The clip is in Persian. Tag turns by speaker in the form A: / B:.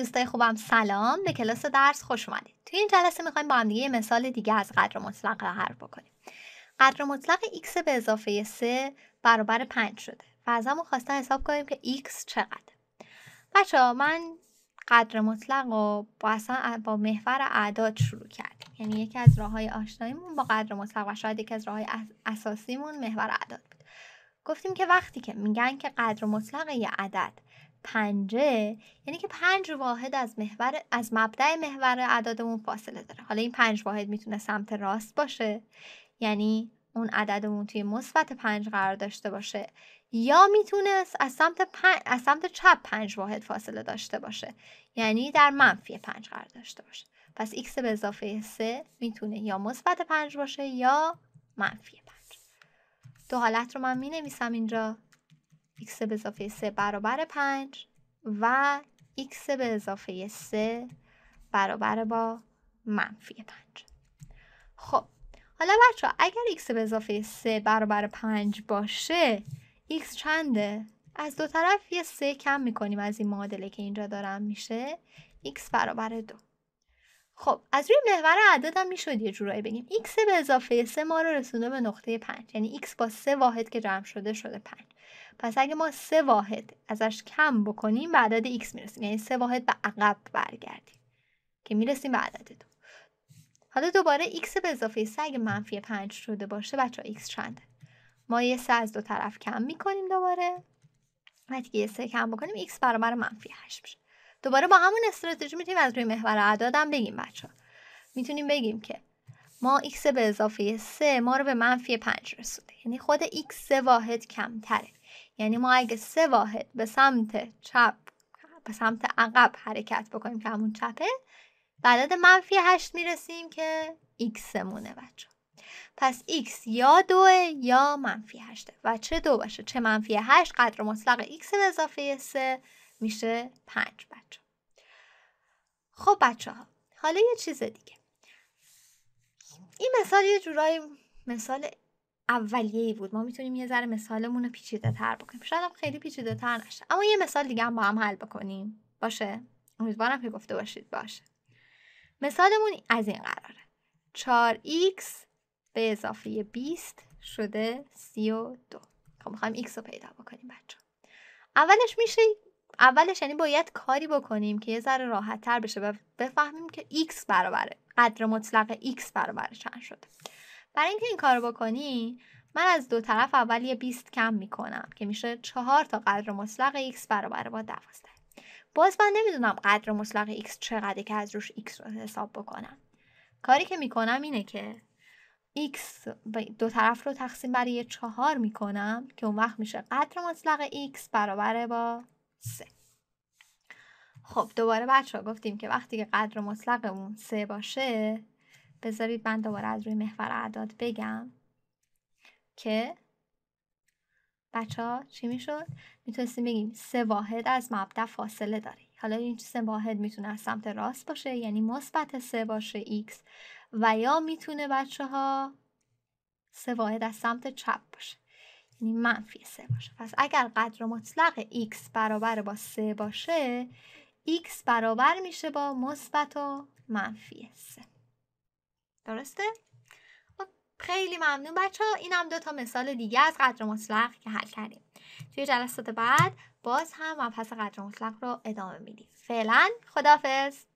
A: دوستای خوبم سلام به کلاس درس خوش اومدید توی این جلسه میخوایم با هم دیگه یه مثال دیگه از قدر مطلق را حرف بکنیم قدر مطلق x به اضافه 3 برابر 5 شده و از همون خواستن حساب کنیم که x چقدر بچه من قدر مطلق رو با با محور اعداد شروع کردیم یعنی یکی از راه های آشناییمون با قدر مطلق و شاید یکی از راه های اساسیمون محور اعداد بود گفتیم که وقتی که میگن که قدر مطلق یه عدد پنجه یعنی که پنج واحد از محور از مبدع محور عددمون فاصله داره حالا این پنج واحد میتونه سمت راست باشه یعنی اون عددمون توی مثبت پنج قرار داشته باشه یا میتونست از سمت, پنج، از سمت چپ پنج واحد فاصله داشته باشه یعنی در منفی پنج قرار داشته باشه پس x به اضافه 3 میتونه یا مثبت 5 باشه یا منفی 5 دو حالت رو من می نویسم اینجا x به اضافه 3 برابر 5 و x به اضافه 3 برابر با منفی 5 خب حالا بچه ها اگر x به اضافه 3 برابر 5 باشه x چنده؟ از دو طرف یه 3 کم میکنیم از این معادله که اینجا دارم میشه x برابر 2. خب از روی محور اعدادم میشد یه جورایی بگیم x به اضافه 3 ما رو رسونه به نقطه 5 یعنی x با 3 واحد که جمع شده شده 5 پس اگه ما 3 واحد ازش کم بکنیم به عدد x میرسیم یعنی 3 واحد به عقب برگردیم که میرسیم به عدد 2 حالا دوباره x به اضافه 3 اگه منفی 5 شده باشه بچه x چنده ما یه 3 از دو طرف کم میکنیم دوباره وقتی یه 3 کم بکنیم x برابر منفی 8 میشه دوباره با همون استراتژی میتونیم از روی محور اعدادم بگیم بچه میتونیم بگیم که ما x به اضافه 3 ما رو به منفی 5 رسونده یعنی خود x سه واحد کمتره یعنی ما اگه سه واحد به سمت چپ به سمت عقب حرکت بکنیم که همون چپه به عدد منفی 8 میرسیم که x مونه بچه پس x یا دو یا منفی 8 و چه دو باشه چه منفی 8 قدر مطلق x به اضافه 3 میشه پنج بچه خب بچه ها حالا یه چیز دیگه این مثال یه جورایی مثال اولیه ای بود ما میتونیم یه ذره مثالمون رو پیچیده تر بکنیم شاید هم خیلی پیچیده تر نشه اما یه مثال دیگه هم با هم حل بکنیم باشه امیدوارم که گفته باشید باشه مثالمون از این قراره 4x به اضافه 20 شده 32 خب میخوایم x رو پیدا بکنیم بچه اولش میشه اولش یعنی باید کاری بکنیم که یه ذره راحت تر بشه و بفهمیم که x برابره قدر مطلق x برابر چند شده برای اینکه این کار بکنی من از دو طرف اول یه 20 کم میکنم که میشه 4 تا قدر مطلق x برابر با 12 باز من نمیدونم قدر مطلق x چقدره که از روش x رو حساب بکنم کاری که میکنم اینه که x دو طرف رو تقسیم بر یه چهار میکنم که اون وقت میشه قدر مطلق x برابر با سه خب دوباره بچه ها گفتیم که وقتی که قدر مطلقمون سه باشه بذارید من دوباره از روی محور اعداد بگم که بچه ها چی میشد؟ میتونستیم بگیم سه واحد از مبدا فاصله داره حالا این سه واحد میتونه از سمت راست باشه یعنی مثبت سه باشه x و یا میتونه بچه ها سه واحد از سمت چپ باشه یعنی منفی سه باشه پس اگر قدر مطلق x برابر با سه باشه x برابر میشه با مثبت و منفی سه درسته؟ خب، خیلی ممنون بچه ها این هم دو تا مثال دیگه از قدر مطلق که حل کردیم توی جلسات بعد باز هم مبحث قدر مطلق رو ادامه میدیم فعلا خدافز